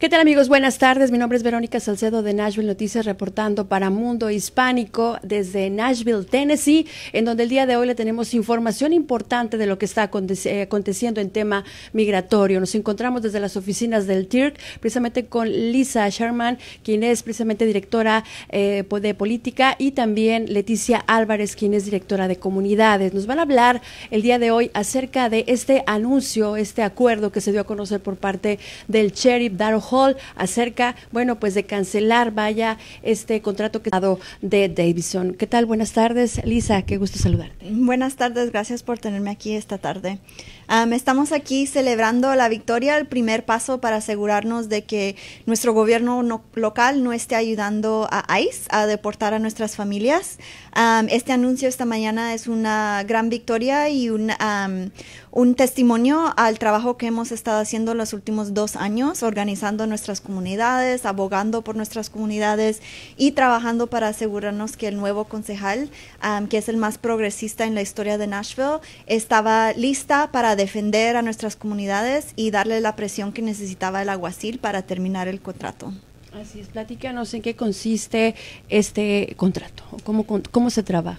¿Qué tal amigos? Buenas tardes. Mi nombre es Verónica Salcedo de Nashville Noticias reportando para Mundo Hispánico desde Nashville, Tennessee, en donde el día de hoy le tenemos información importante de lo que está eh, aconteciendo en tema migratorio. Nos encontramos desde las oficinas del TIRC, precisamente con Lisa Sherman, quien es precisamente directora eh, de política, y también Leticia Álvarez, quien es directora de comunidades. Nos van a hablar el día de hoy acerca de este anuncio, este acuerdo que se dio a conocer por parte del sheriff Daro acerca, bueno, pues de cancelar, vaya, este contrato que ha dado de Davidson. ¿Qué tal? Buenas tardes, Lisa, qué gusto saludarte. Buenas tardes, gracias por tenerme aquí esta tarde estamos aquí celebrando la victoria, el primer paso para asegurarnos de que nuestro gobierno local no esté ayudando a ICE a deportar a nuestras familias. este anuncio esta mañana es una gran victoria y un, un testimonio al trabajo que hemos estado haciendo los últimos dos años, organizando nuestras comunidades, abogando por nuestras comunidades y trabajando para asegurarnos que el nuevo concejal, que es el más progresista en la historia de Nashville, estaba lista para defender a nuestras comunidades y darle la presión que necesitaba el aguacil para terminar el contrato. Así es, platícanos en qué consiste este contrato, cómo, cómo se trabaja.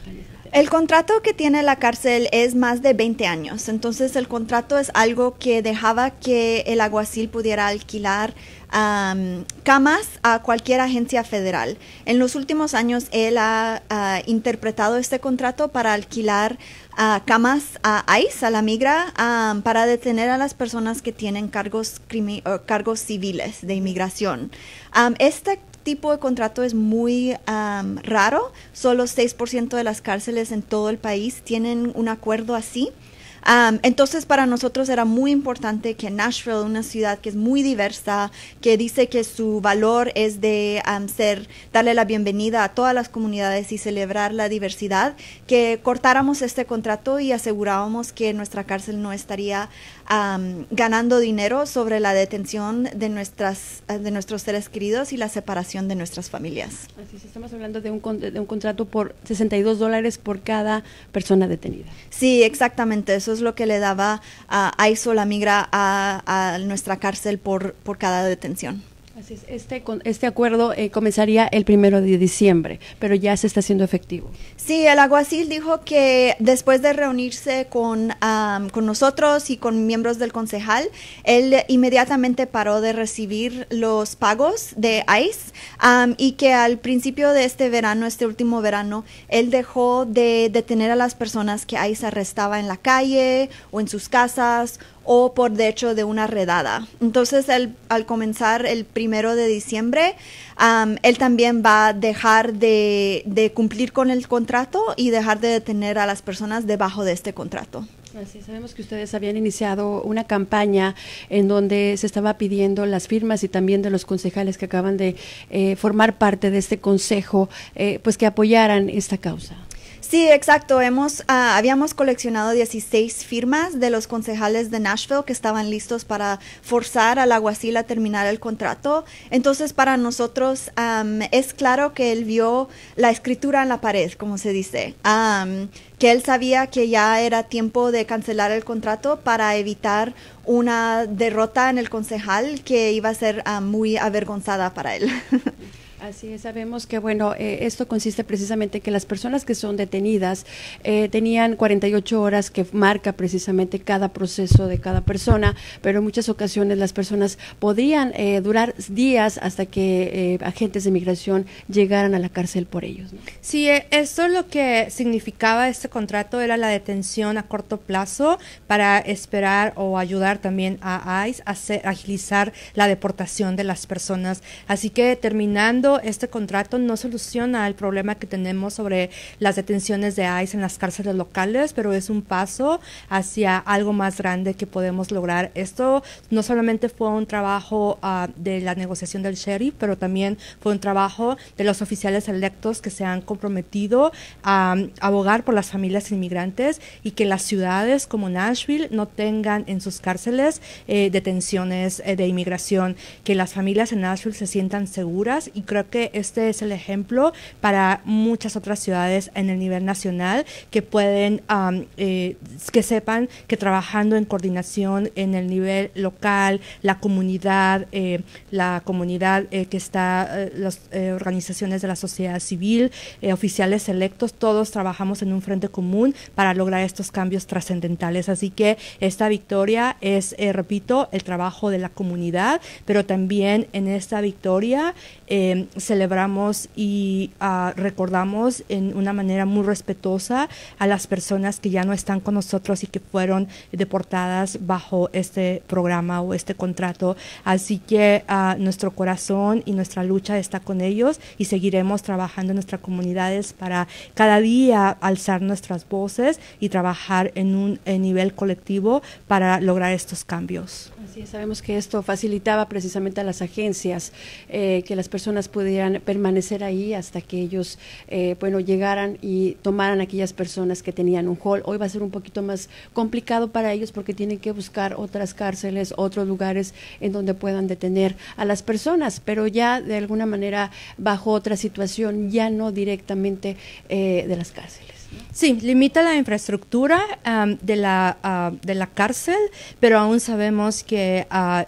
El contrato que tiene la cárcel es más de 20 años, entonces el contrato es algo que dejaba que el aguacil pudiera alquilar camas a cualquier agencia federal. En los últimos años él ha interpretado este contrato para alquilar ah, camas a ICE, a la migra, para detener a las personas que tienen cargos, cargos civiles de inmigración tipo de contrato es muy raro. Solo 6% de las cárceles en todo el país tienen un acuerdo así entonces para nosotros era muy importante que Nashville, una ciudad que es muy diversa, que dice que su valor es de ser, darle la bienvenida a todas las comunidades y celebrar la diversidad, que cortáramos este contrato y asegurábamos que nuestra cárcel no estaría ganando dinero sobre la detención de, nuestras, de nuestros seres queridos y la separación de nuestras familias. Así es, estamos hablando de un, de un contrato por 62 dólares por cada persona detenida. Sí, exactamente. Eso eso es lo que le daba a ISO la migra a, a nuestra cárcel por, por cada detención. Este, este, acuerdo eh, comenzaría el primero de diciembre, pero ya se está haciendo efectivo. Sí, el aguacil dijo que después de reunirse con, nosotros y con miembros del concejal, él inmediatamente paró de recibir los pagos de ICE y que al principio de este verano, este último verano, él dejó de detener a las personas que ICE arrestaba en la calle o en sus casas o por hecho de una redada. Entonces, al comenzar el primero de diciembre, él también va a dejar de, cumplir con el contrato y dejar de detener a las personas debajo de este contrato. Así sabemos que ustedes habían iniciado una campaña en donde se estaba pidiendo las firmas y también de los concejales que acaban de eh, formar parte de este consejo, eh, pues que apoyaran esta causa. Sí, exacto. Hemos, ah, habíamos coleccionado 16 firmas de los concejales de Nashville que estaban listos para forzar al alguacil a terminar el contrato. Entonces, para nosotros es claro que él vio la escritura en la pared, como se dice, que él sabía que ya era tiempo de cancelar el contrato para evitar una derrota en el concejal que iba a ser ah, muy avergonzada para él. Así es, sabemos que bueno, eh, esto consiste precisamente que las personas que son detenidas eh, tenían 48 horas que marca precisamente cada proceso de cada persona, pero en muchas ocasiones las personas podían eh, durar días hasta que agentes de migración llegaran a la cárcel por ellos. Sí, esto es lo que significaba este contrato era la detención a corto plazo para esperar o ayudar también a ICE a agilizar la deportación de las personas. Así que terminando este contrato no soluciona el problema que tenemos sobre las detenciones de ICE en las cárceles locales, pero es un paso hacia algo más grande que podemos lograr. Esto no solamente fue un trabajo ah, de la negociación del sheriff, pero también fue un trabajo de los oficiales electos que se han comprometido a mm, abogar por las familias inmigrantes y que las ciudades como Nashville no tengan en sus cárceles eh, detenciones eh, de inmigración, que las familias en Nashville se sientan seguras y creo que este es el ejemplo para muchas otras ciudades en el nivel nacional que pueden, eh, que sepan que trabajando en coordinación en el nivel local, la comunidad, eh, la comunidad eh, que está, las organizaciones de la sociedad civil, oficiales electos, todos trabajamos en un frente común para lograr estos cambios trascendentales. Así que esta victoria es, repito, el trabajo de la comunidad, pero también en esta victoria celebramos y ah, recordamos en una manera muy respetuosa a las personas que ya no están con nosotros y que fueron deportadas bajo este programa o este contrato. Así que a ah, nuestro corazón y nuestra lucha está con ellos y seguiremos trabajando en nuestras comunidades para cada día alzar nuestras voces y trabajar en un nivel colectivo para lograr estos cambios. Así sabemos que esto facilitaba precisamente a las agencias eh, que las personas pudieran pudieran permanecer ahí hasta que ellos, eh, bueno, llegaran y tomaran aquellas personas que tenían un hall. Hoy va a ser un poquito más complicado para ellos porque tienen que buscar otras cárceles, otros lugares en donde puedan detener a las personas, pero ya de alguna manera bajo otra situación, ya no directamente eh, de las cárceles. Sí, limita la infraestructura de, la, ah, de la cárcel, pero aún sabemos que uh, ah,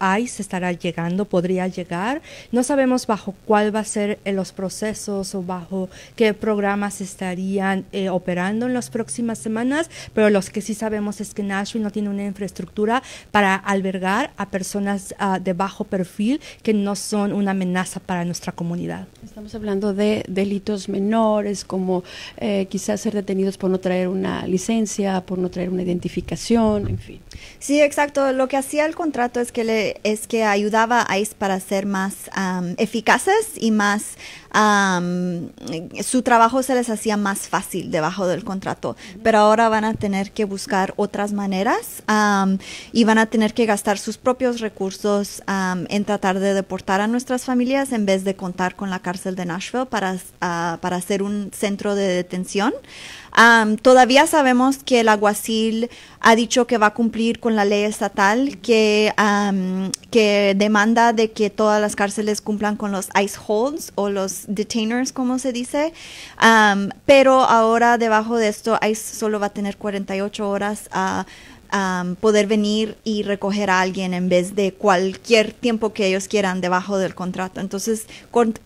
hay, se estará llegando, podría llegar. No sabemos bajo cuál va a ser eh, los procesos o bajo qué programas estarían eh, operando en las próximas semanas, pero los que sí sabemos es que Nashville no tiene una infraestructura para albergar a personas ah, de bajo perfil que no son una amenaza para nuestra comunidad. Estamos hablando de delitos menores como... Eh, quizás ser detenidos por no traer una licencia, por no traer una identificación, en fin. Sí, exacto. Lo que hacía el contrato es que le, es que ayudaba a ICE para ser más eficaces y más su trabajo se les hacía más fácil debajo del contrato. Pero ahora van a tener que buscar otras maneras y van a tener que gastar sus propios recursos en tratar de deportar a nuestras familias en vez de contar con la cárcel de Nashville para, ah, para hacer un centro de detención todavía sabemos que el aguacil ha dicho que va a cumplir con la ley estatal que, que demanda de que todas las cárceles cumplan con los ICE holds o los detainers, como se dice. pero ahora debajo de esto, ICE solo va a tener 48 horas a... Ah, poder venir y recoger a alguien en vez de cualquier tiempo que ellos quieran debajo del contrato. Entonces,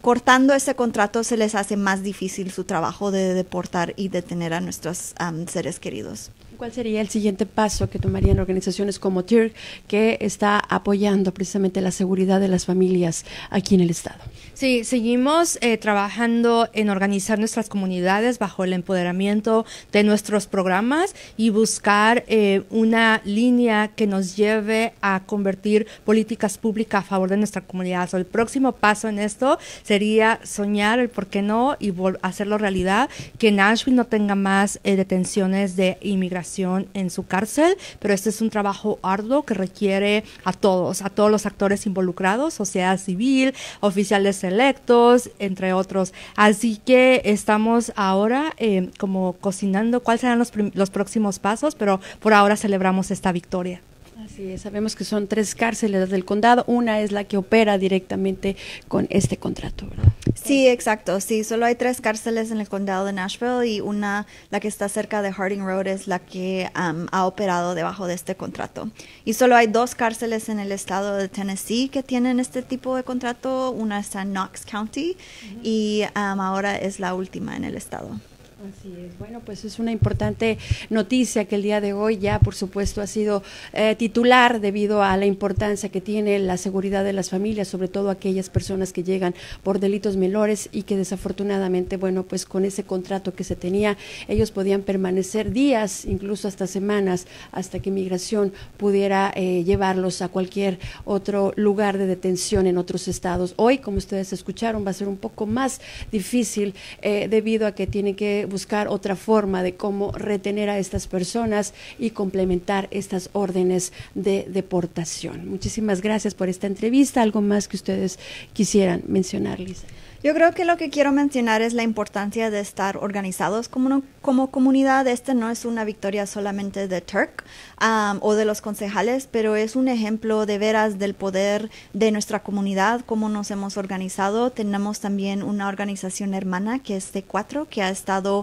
cortando ese contrato se les hace más difícil su trabajo de deportar y detener a nuestros seres queridos. ¿Cuál sería el siguiente paso que tomarían organizaciones como TIRC, que está apoyando precisamente la seguridad de las familias aquí en el Estado? Sí, seguimos eh, trabajando en organizar nuestras comunidades bajo el empoderamiento de nuestros programas y buscar eh, una línea que nos lleve a convertir políticas públicas a favor de nuestra comunidad. el próximo paso en esto sería soñar el por qué no y hacerlo realidad, que Nashville no tenga más eh, detenciones de inmigración en su cárcel, pero este es un trabajo arduo que requiere a todos, a todos los actores involucrados, sociedad civil, oficiales electos, entre otros. Así que estamos ahora eh, como cocinando cuáles serán los, los próximos pasos, pero por ahora celebramos esta victoria. Así es, sabemos que son tres cárceles del condado, una es la que opera directamente con este contrato, ¿verdad? Sí, exacto. Sí, solo hay tres cárceles en el condado de Nashville y una, la que está cerca de Harding Road, es la que ha operado debajo de este contrato. Y solo hay dos cárceles en el estado de Tennessee que tienen este tipo de contrato. Una está en Knox County y ahora es la última en el estado. Así es. Bueno, pues es una importante noticia que el día de hoy ya, por supuesto, ha sido eh, titular debido a la importancia que tiene la seguridad de las familias, sobre todo aquellas personas que llegan por delitos menores y que desafortunadamente, bueno, pues con ese contrato que se tenía, ellos podían permanecer días, incluso hasta semanas, hasta que migración pudiera eh, llevarlos a cualquier otro lugar de detención en otros estados. Hoy, como ustedes escucharon, va a ser un poco más difícil eh, debido a que tienen que buscar otra forma de cómo retener a estas personas y complementar estas órdenes de deportación. Muchísimas gracias por esta entrevista. ¿Algo más que ustedes quisieran mencionar, Lisa? Yo creo que lo que quiero mencionar es la importancia de estar organizados como, como comunidad. Esta no es una victoria solamente de Turk um, o de los concejales, pero es un ejemplo de veras del poder de nuestra comunidad, cómo nos hemos organizado. Tenemos también una organización hermana que es C4, que ha estado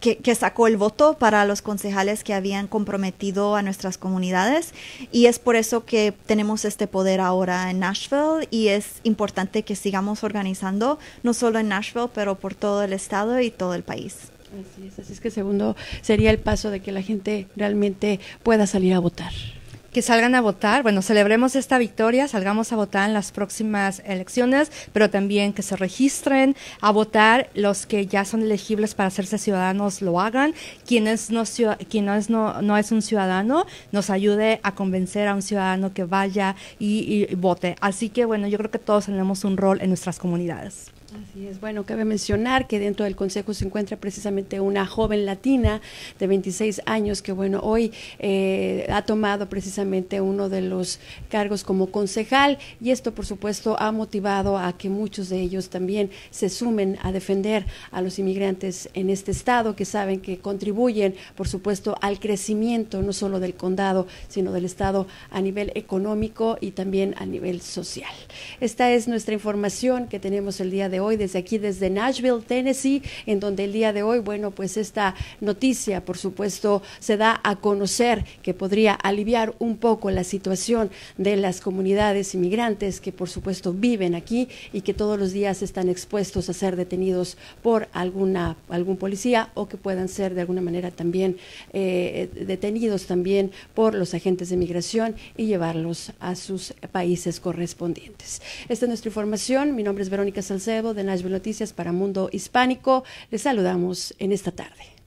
que, que, sacó el voto para los concejales que habían comprometido a nuestras comunidades y es por eso que tenemos este poder ahora en Nashville y es importante que sigamos organizando, no solo en Nashville, pero por todo el estado y todo el país. Así es, así es que segundo sería el paso de que la gente realmente pueda salir a votar que salgan a votar. Bueno, celebremos esta victoria, salgamos a votar en las próximas elecciones, pero también que se registren a votar los que ya son elegibles para hacerse ciudadanos lo hagan. Quienes no, no, es un ciudadano, nos ayude a convencer a un ciudadano que vaya y vote. Así que bueno, yo creo que todos tenemos un rol en nuestras comunidades. Así es. Bueno, cabe mencionar que dentro del Consejo se encuentra precisamente una joven latina de 26 años que, bueno, hoy eh, ha tomado precisamente uno de los cargos como concejal y esto, por supuesto, ha motivado a que muchos de ellos también se sumen a defender a los inmigrantes en este estado que saben que contribuyen, por supuesto, al crecimiento no solo del condado, sino del estado a nivel económico y también a nivel social. Esta es nuestra información que tenemos el día de hoy desde aquí, desde Nashville, Tennessee, en donde el día de hoy, bueno, pues esta noticia, por supuesto, se da a conocer que podría aliviar un poco la situación de las comunidades inmigrantes que, por supuesto, viven aquí y que todos los días están expuestos a ser detenidos por alguna, algún policía o que puedan ser de alguna manera también eh, detenidos también por los agentes de migración y llevarlos a sus países correspondientes. Esta es nuestra información. Mi nombre es Verónica Salcedo de las noticias para Mundo Hispánico. Les saludamos en esta tarde.